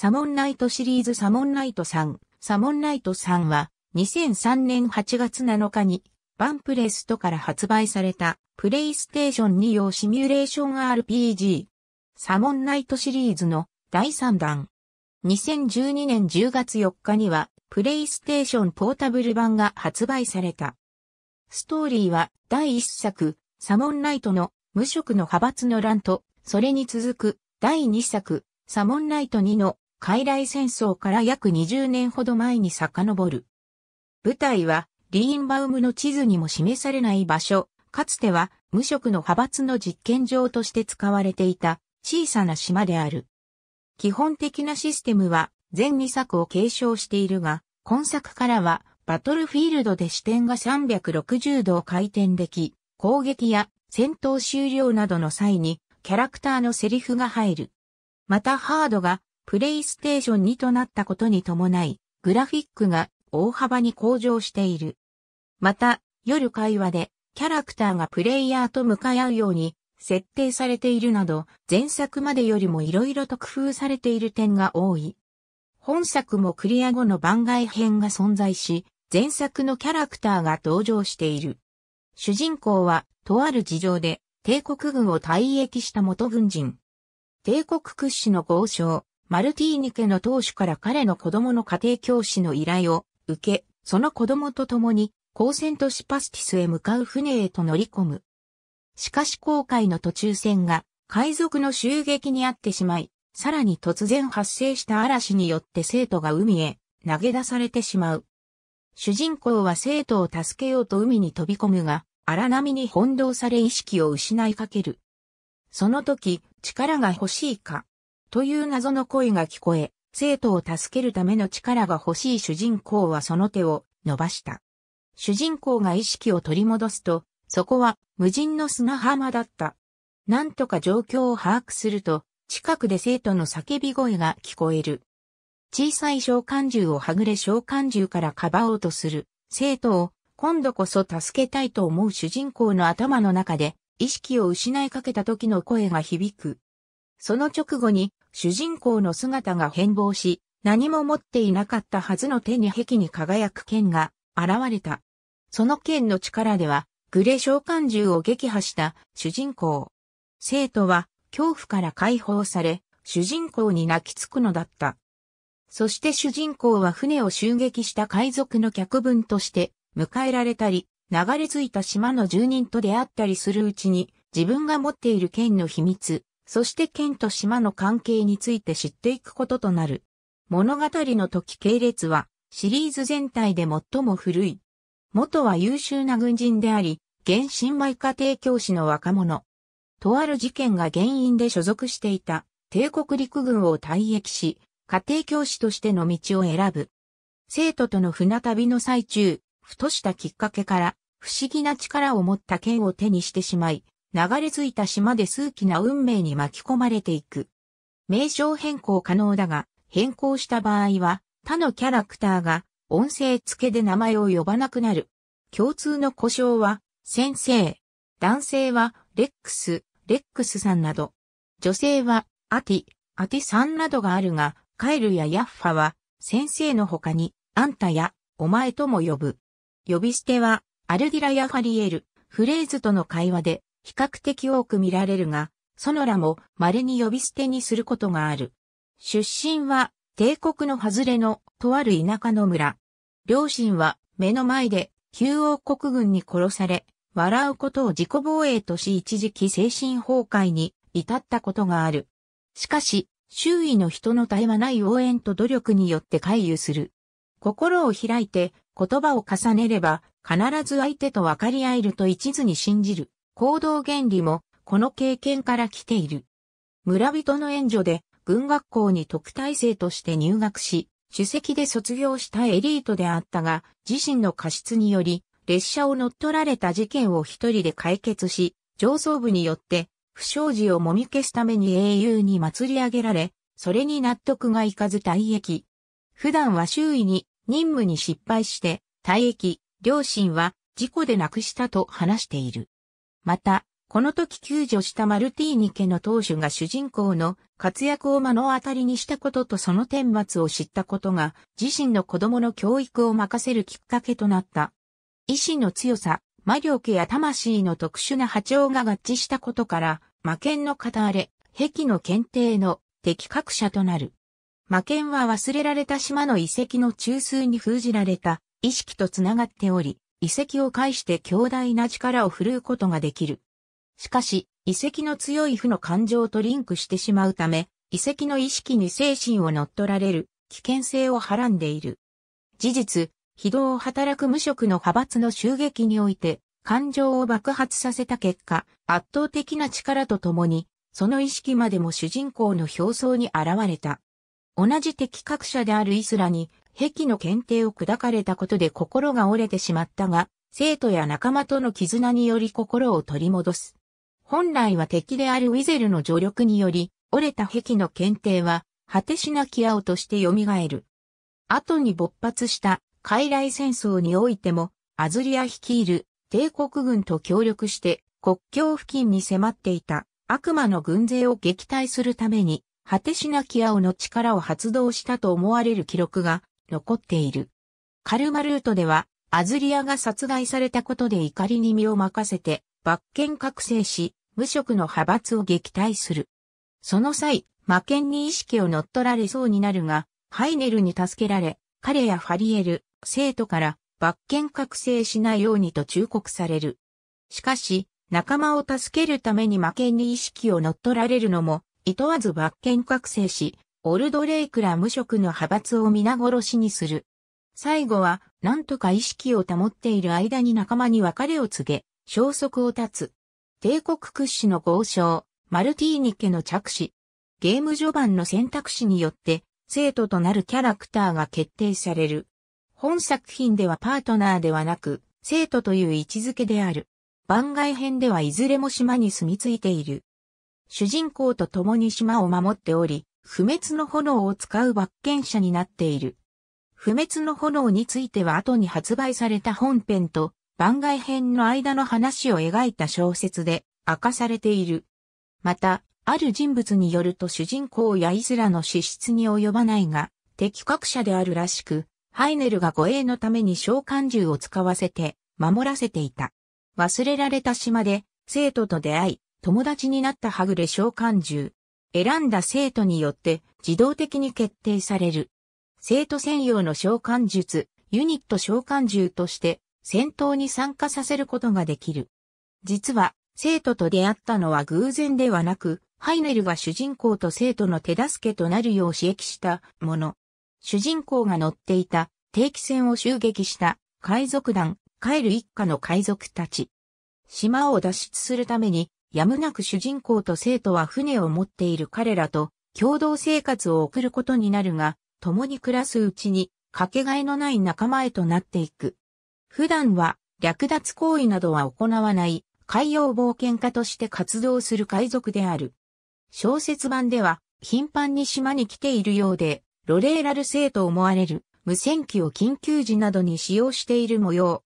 サモンナイトシリーズサモンナイトさん。サモンナイトさんは2003年8月7日にバンプレストから発売されたプレイステーション2用シミュレーション RPG サモンナイトシリーズの第3弾。2012年10月4日にはプレイステーションポータブル版が発売された。ストーリーは第1作サモンナイトの無職の派閥の乱とそれに続く第2作サモンナイト2の海来戦争から約20年ほど前に遡る。舞台は、リーンバウムの地図にも示されない場所、かつては無職の派閥の実験場として使われていた小さな島である。基本的なシステムは全2作を継承しているが、今作からはバトルフィールドで視点が360度を回転でき、攻撃や戦闘終了などの際にキャラクターのセリフが入る。またハードがプレイステーション2となったことに伴い、グラフィックが大幅に向上している。また、夜会話でキャラクターがプレイヤーと向かい合うように設定されているなど、前作までよりも色々と工夫されている点が多い。本作もクリア後の番外編が存在し、前作のキャラクターが登場している。主人公は、とある事情で、帝国軍を退役した元軍人。帝国屈指の豪商、マルティーニ家の当主から彼の子供の家庭教師の依頼を受け、その子供と共に、高専都市パスティスへ向かう船へと乗り込む。しかし航海の途中船が海賊の襲撃にあってしまい、さらに突然発生した嵐によって生徒が海へ投げ出されてしまう。主人公は生徒を助けようと海に飛び込むが、荒波に翻弄され意識を失いかける。その時、力が欲しいか、という謎の声が聞こえ、生徒を助けるための力が欲しい主人公はその手を伸ばした。主人公が意識を取り戻すと、そこは無人の砂浜だった。なんとか状況を把握すると、近くで生徒の叫び声が聞こえる。小さい召喚獣をはぐれ召喚獣からかばおうとする生徒を今度こそ助けたいと思う主人公の頭の中で意識を失いかけた時の声が響く。その直後に主人公の姿が変貌し、何も持っていなかったはずの手に壁に輝く剣が現れた。その剣の力では、グレ召喚獣を撃破した主人公。生徒は恐怖から解放され、主人公に泣きつくのだった。そして主人公は船を襲撃した海賊の客分として迎えられたり、流れ着いた島の住人と出会ったりするうちに自分が持っている剣の秘密、そして県と島の関係について知っていくこととなる。物語の時系列はシリーズ全体で最も古い。元は優秀な軍人であり、現新米家庭教師の若者。とある事件が原因で所属していた帝国陸軍を退役し、家庭教師としての道を選ぶ。生徒との船旅の最中、ふとしたきっかけから、不思議な力を持った剣を手にしてしまい、流れ着いた島で数奇な運命に巻き込まれていく。名称変更可能だが、変更した場合は、他のキャラクターが音声付けで名前を呼ばなくなる。共通の故障は、先生。男性は、レックス、レックスさんなど。女性は、アティ、アティさんなどがあるが、カエルやヤッファは、先生の他に、あんたや、お前とも呼ぶ。呼び捨ては、アルディラやファリエル、フレーズとの会話で、比較的多く見られるが、そのらも稀に呼び捨てにすることがある。出身は帝国の外れのとある田舎の村。両親は目の前で旧王国軍に殺され、笑うことを自己防衛とし一時期精神崩壊に至ったことがある。しかし、周囲の人の絶え間ない応援と努力によって回遊する。心を開いて言葉を重ねれば必ず相手と分かり合えると一途に信じる。行動原理もこの経験から来ている。村人の援助で軍学校に特待生として入学し、主席で卒業したエリートであったが、自身の過失により、列車を乗っ取られた事件を一人で解決し、上層部によって、不祥事をもみ消すために英雄に祭り上げられ、それに納得がいかず退役。普段は周囲に任務に失敗して、退役、両親は事故で亡くしたと話している。また、この時救助したマルティーニ家の当主が主人公の活躍を目の当たりにしたこととその顛末を知ったことが自身の子供の教育を任せるきっかけとなった。意志の強さ、魔力や魂の特殊な波長が合致したことから、魔剣の片荒れ、壁の検定の的確者となる。魔剣は忘れられた島の遺跡の中枢に封じられた意識とつながっており、遺跡を介して強大な力を振るうことができる。しかし、遺跡の強い負の感情とリンクしてしまうため、遺跡の意識に精神を乗っ取られる危険性をはらんでいる。事実、非道を働く無職の派閥の襲撃において、感情を爆発させた結果、圧倒的な力とともに、その意識までも主人公の表層に現れた。同じ的確者であるイスラに、壁の検定を砕かれたことで心が折れてしまったが、生徒や仲間との絆により心を取り戻す。本来は敵であるウィゼルの助力により、折れた壁の検定は、果てしなき青として蘇る。後に勃発した傀儡戦争においても、アズリア率いる帝国軍と協力して国境付近に迫っていた悪魔の軍勢を撃退するために、果てしなき青の力を発動したと思われる記録が残っている。カルマルートでは、アズリアが殺害されたことで怒りに身を任せて、罰権覚醒し、無職の派閥を撃退する。その際、魔剣に意識を乗っ取られそうになるが、ハイネルに助けられ、彼やファリエル、生徒から、罰権覚醒しないようにと忠告される。しかし、仲間を助けるために魔剣に意識を乗っ取られるのも、厭わず罰権覚醒し、オルドレイクら無職の派閥を皆殺しにする。最後は、なんとか意識を保っている間に仲間に別れを告げ、消息を絶つ。帝国屈指の豪商、マルティーニ家の着手。ゲーム序盤の選択肢によって、生徒となるキャラクターが決定される。本作品ではパートナーではなく、生徒という位置づけである。番外編ではいずれも島に住み着いている。主人公と共に島を守っており、不滅の炎を使う罰剣者になっている。不滅の炎については後に発売された本編と番外編の間の話を描いた小説で明かされている。また、ある人物によると主人公やイずラの資質に及ばないが、敵格者であるらしく、ハイネルが護衛のために召喚獣を使わせて、守らせていた。忘れられた島で、生徒と出会い、友達になったはぐれ召喚獣、選んだ生徒によって自動的に決定される。生徒専用の召喚術、ユニット召喚獣として戦闘に参加させることができる。実は、生徒と出会ったのは偶然ではなく、ハイネルが主人公と生徒の手助けとなるよう刺激したもの。主人公が乗っていた定期船を襲撃した海賊団、帰る一家の海賊たち。島を脱出するためにやむなく主人公と生徒は船を持っている彼らと共同生活を送ることになるが、共に暮らすうちに、かけがえのない仲間へとなっていく。普段は、略奪行為などは行わない海洋冒険家として活動する海賊である。小説版では、頻繁に島に来ているようで、ロレーラル生と思われる無線機を緊急時などに使用している模様。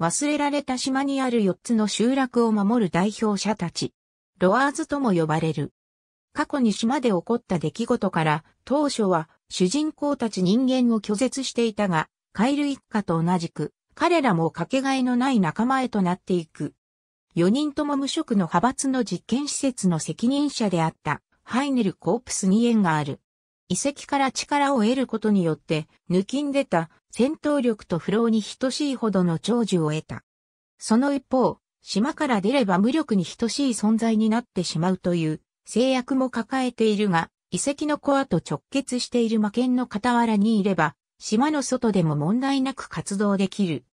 忘れられた島にある4つの集落を守る代表者たち。ロアーズとも呼ばれる。過去に島で起こった出来事から、当初は主人公たち人間を拒絶していたが、カイル一家と同じく、彼らもかけがえのない仲間へとなっていく。4人とも無職の派閥の実験施設の責任者であった、ハイネル・コープスに縁がある。遺跡から力を得ることによって、抜きんでた戦闘力と不老に等しいほどの長寿を得た。その一方、島から出れば無力に等しい存在になってしまうという制約も抱えているが、遺跡のコアと直結している魔剣の傍らにいれば、島の外でも問題なく活動できる。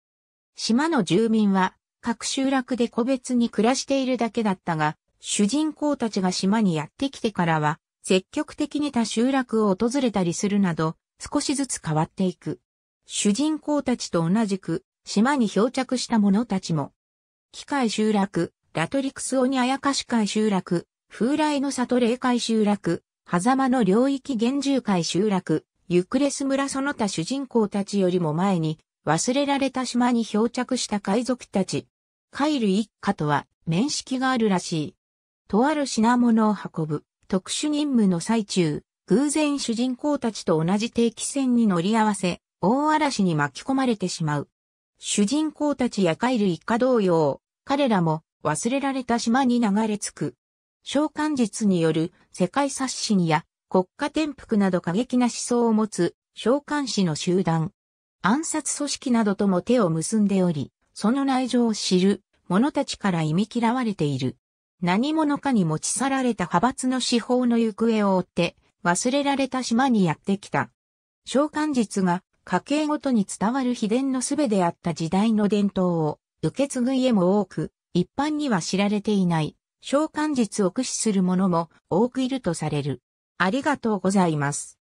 島の住民は、各集落で個別に暮らしているだけだったが、主人公たちが島にやってきてからは、積極的に他集落を訪れたりするなど、少しずつ変わっていく。主人公たちと同じく、島に漂着した者たちも、機械集落、ラトリクス鬼あやかし会集落、風来の里霊界集落、狭間の領域厳重界集落、ユクレス村その他主人公たちよりも前に、忘れられた島に漂着した海賊たち、海類一家とは面識があるらしい。とある品物を運ぶ特殊任務の最中、偶然主人公たちと同じ定期船に乗り合わせ、大嵐に巻き込まれてしまう。主人公たちやカイル一家同様、彼らも忘れられた島に流れ着く。召喚術による世界刷新や国家転覆など過激な思想を持つ召喚士の集団、暗殺組織などとも手を結んでおり、その内情を知る者たちから忌み嫌われている。何者かに持ち去られた派閥の司法の行方を追って忘れられた島にやってきた。召喚術が家計ごとに伝わる秘伝のすべであった時代の伝統を受け継ぐ家も多く、一般には知られていない、召喚術を駆使する者も多くいるとされる。ありがとうございます。